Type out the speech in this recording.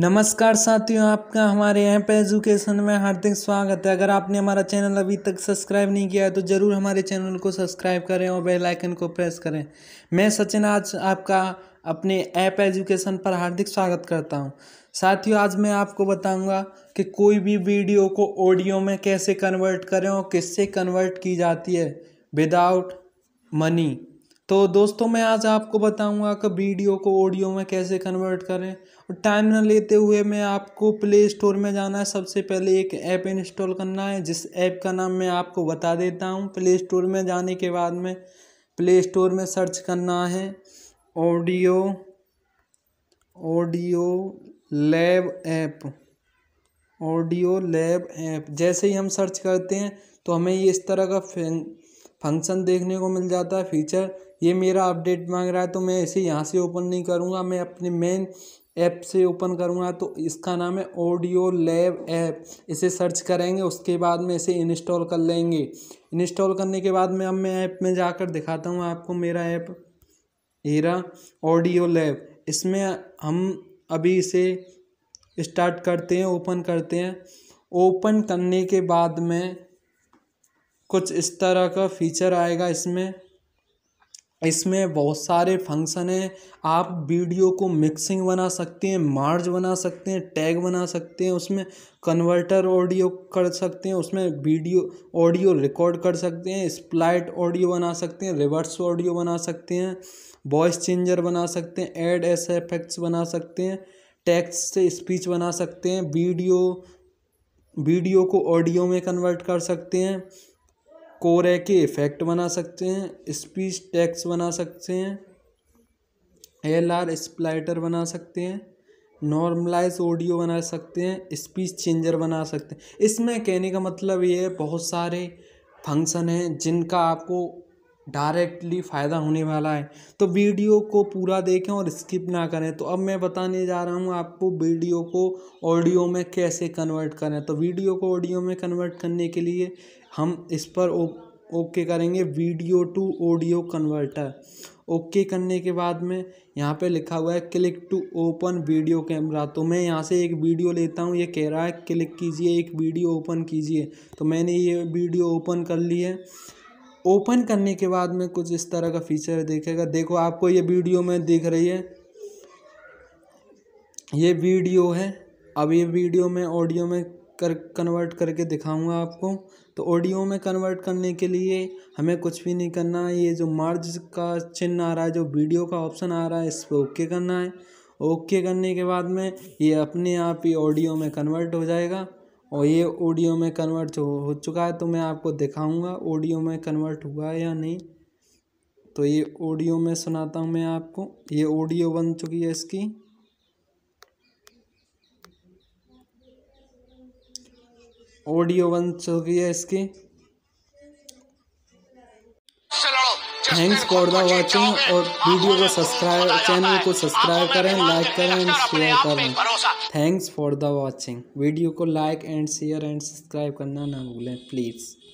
नमस्कार साथियों आपका हमारे ऐप एजुकेशन में हार्दिक स्वागत है अगर आपने हमारा चैनल अभी तक सब्सक्राइब नहीं किया है तो ज़रूर हमारे चैनल को सब्सक्राइब करें और बेल आइकन को प्रेस करें मैं सचिन आज आपका अपने ऐप एजुकेशन पर हार्दिक स्वागत करता हूं साथियों आज मैं आपको बताऊंगा कि कोई भी वीडियो को ऑडियो में कैसे कन्वर्ट करें और किससे कन्वर्ट की जाती है विदाउट मनी तो दोस्तों मैं आज आपको बताऊंगा कि वीडियो को ऑडियो में कैसे कन्वर्ट करें और टाइम ना लेते हुए मैं आपको प्ले स्टोर में जाना है सबसे पहले एक ऐप इंस्टॉल करना है जिस ऐप का नाम मैं आपको बता देता हूं प्ले स्टोर में जाने के बाद में प्ले स्टोर में सर्च करना है audio audio lab app audio lab app जैसे ही हम सर्च करते हैं तो हमें ये इस तरह का फंक्शन देखने को मिल जाता है फीचर ये मेरा अपडेट मांग रहा है तो मैं इसे यहाँ से ओपन नहीं करूँगा मैं अपने मेन ऐप से ओपन करूँगा तो इसका नाम है ऑडियो लैब ऐप इसे सर्च करेंगे उसके बाद में इसे इंस्टॉल कर लेंगे इंस्टॉल करने के बाद में अब मैं ऐप में जाकर दिखाता हूँ आपको मेरा ऐप हीरा ऑडियो लैब इसमें हम अभी इसे स्टार्ट करते हैं ओपन करते हैं ओपन करने के बाद में कुछ इस तरह का फीचर आएगा इसमें इसमें बहुत सारे फंक्शन हैं आप वीडियो को मिक्सिंग बना सकते हैं मार्ज बना सकते हैं टैग बना सकते हैं उसमें कन्वर्टर ऑडियो कर सकते हैं उसमें वीडियो ऑडियो रिकॉर्ड कर सकते हैं स्प्लाइट ऑडियो बना सकते हैं रिवर्स ऑडियो बना सकते हैं वॉइस चेंजर बना सकते हैं एड एस एफेक्ट्स बना सकते हैं टेक्स से स्पीच बना सकते हैं वीडियो वीडियो को ऑडियो में कन्वर्ट कर सकते हैं कोरे के इफेक्ट बना सकते हैं स्पीच टैक्स बना सकते हैं एल आर स्प्लाइटर बना सकते हैं नॉर्मलाइज ऑडियो बना सकते हैं स्पीच चेंजर बना सकते हैं इसमें कहने का मतलब ये है बहुत सारे फंक्शन हैं जिनका आपको डायरेक्टली फ़ायदा होने वाला है तो वीडियो को पूरा देखें और स्किप ना करें तो अब मैं बताने जा रहा हूँ आपको वीडियो को ऑडियो में कैसे कन्वर्ट करें तो वीडियो को ऑडियो में कन्वर्ट करने के लिए हम इस पर ओ, ओके करेंगे video to audio converter okay करने के बाद में यहाँ पे लिखा हुआ है click to open video camera तो मैं यहाँ से एक वीडियो लेता हूँ ये कह रहा है क्लिक कीजिए एक वीडियो ओपन कीजिए तो मैंने ये वीडियो ओपन कर ली है ओपन करने के बाद में कुछ इस तरह का फीचर देखेगा देखो आपको ये वीडियो में दिख रही है ये वीडियो है अब ये वीडियो में ऑडियो में कर कन्वर्ट करके दिखाऊंगा आपको तो ऑडियो में कन्वर्ट करने के लिए हमें कुछ भी नहीं करना है ये जो मार्ज का चिन्ह आ रहा है जो वीडियो का ऑप्शन आ रहा है इस पर ओके करना है ओके करने के बाद में ये अपने आप ही ऑडियो में कन्वर्ट हो जाएगा और ये ऑडियो में कन्वर्ट हो चुका है तो मैं आपको दिखाऊंगा ऑडियो में कन्वर्ट हुआ है या नहीं तो ये ऑडियो में सुनाता हूँ मैं आपको ये ऑडियो बन चुकी है इसकी ऑडियो बन चुकी है इसकी थैंक्स फॉर द वाचिंग और वीडियो को सब्सक्राइब चैनल को सब्सक्राइब करें लाइक करें एंड शेयर करें thanks for the watching video को like and share and subscribe करना ना भूलें प्लीज़